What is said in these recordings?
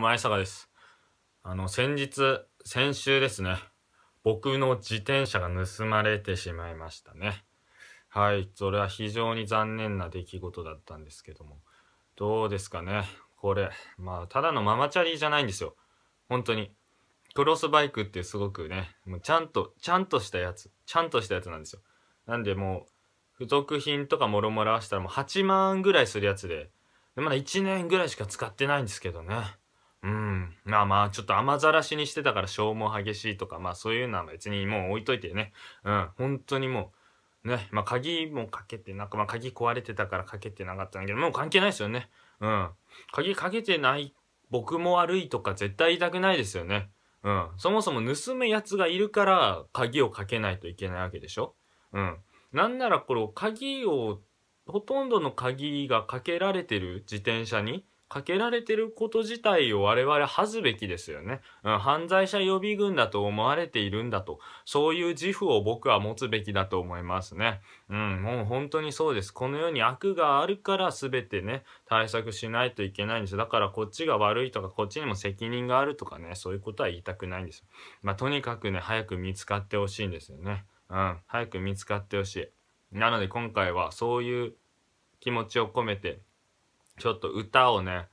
前坂です。あの、先日、先週ですね、僕の自転車が盗まれてしまいましたね。はい、それは非常に残念な出来事だったんですけども、どうですかね、これ。まあ、ただのママチャリじゃないんですよ。本当に。クロスバイクってすごくね、もうちゃんと、ちゃんとしたやつ、ちゃんとしたやつなんですよ。なんでもう、付属品とかもろもろ合わせたらもう8万ぐらいするやつで、でまだ1年ぐらいしか使ってないんですけどね。うん。まあまあ、ちょっと雨ざらしにしてたから消耗激しいとか、まあそういうのは別にもう置いといてね。うん。本当にもう、ね。まあ鍵もかけて、なく、まあ鍵壊れてたからかけてなかったんだけど、もう関係ないですよね。うん。鍵かけてない僕も悪いとか絶対言いたくないですよね。うん。そもそも盗むやつがいるから鍵をかけないといけないわけでしょうん。なんならこの鍵を、ほとんどの鍵がかけられてる自転車に、かけられてること自体を我々恥ずべきですよね、うん。犯罪者予備軍だと思われているんだと。そういう自負を僕は持つべきだと思いますね。うん、もう本当にそうです。この世に悪があるから全てね、対策しないといけないんですだからこっちが悪いとか、こっちにも責任があるとかね、そういうことは言いたくないんです。まあ、とにかくね、早く見つかってほしいんですよね。うん、早く見つかってほしい。なので今回はそういう気持ちを込めて、ちょっと歌をね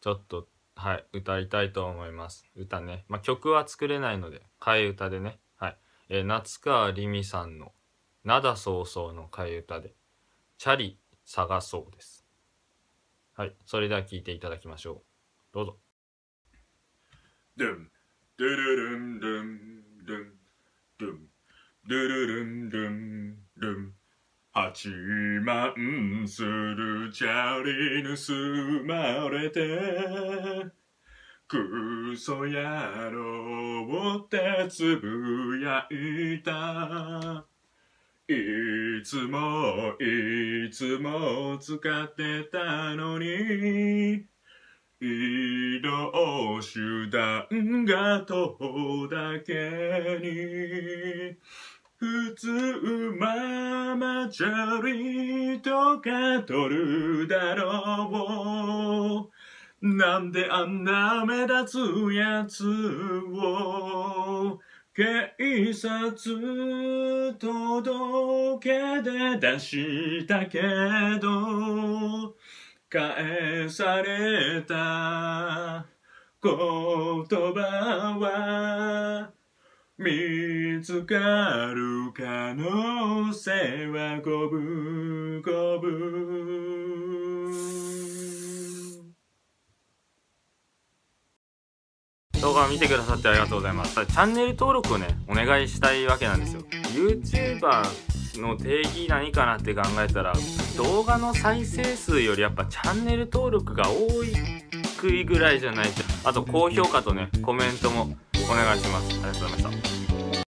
ちょっとはい歌いたいと思います歌ね、まあ、曲は作れないので替え歌でねはい、えー、夏川りみさんの「灘そうそう」の替え歌で「チャリ探そう」ですはいそれでは聴いていただきましょうどうぞドゥンドゥルルンドゥンドゥンドゥンドゥルルン自慢するチャリ盗まれてクソ野郎ってつぶやいたいつもいつも使ってたのに移動手段が徒歩だけに普通ママチャリとか取るだろうなんであんな目立つやつを警察届けで出したけど返された言葉は見つかる可能性は五分五分動画を見てくださってありがとうございますチャンネル登録をねお願いしたいわけなんですよ YouTuber の定義何かなって考えたら動画の再生数よりやっぱチャンネル登録が多いくいぐらいじゃないとあと高評価とねコメントもお願いしますありがとうございました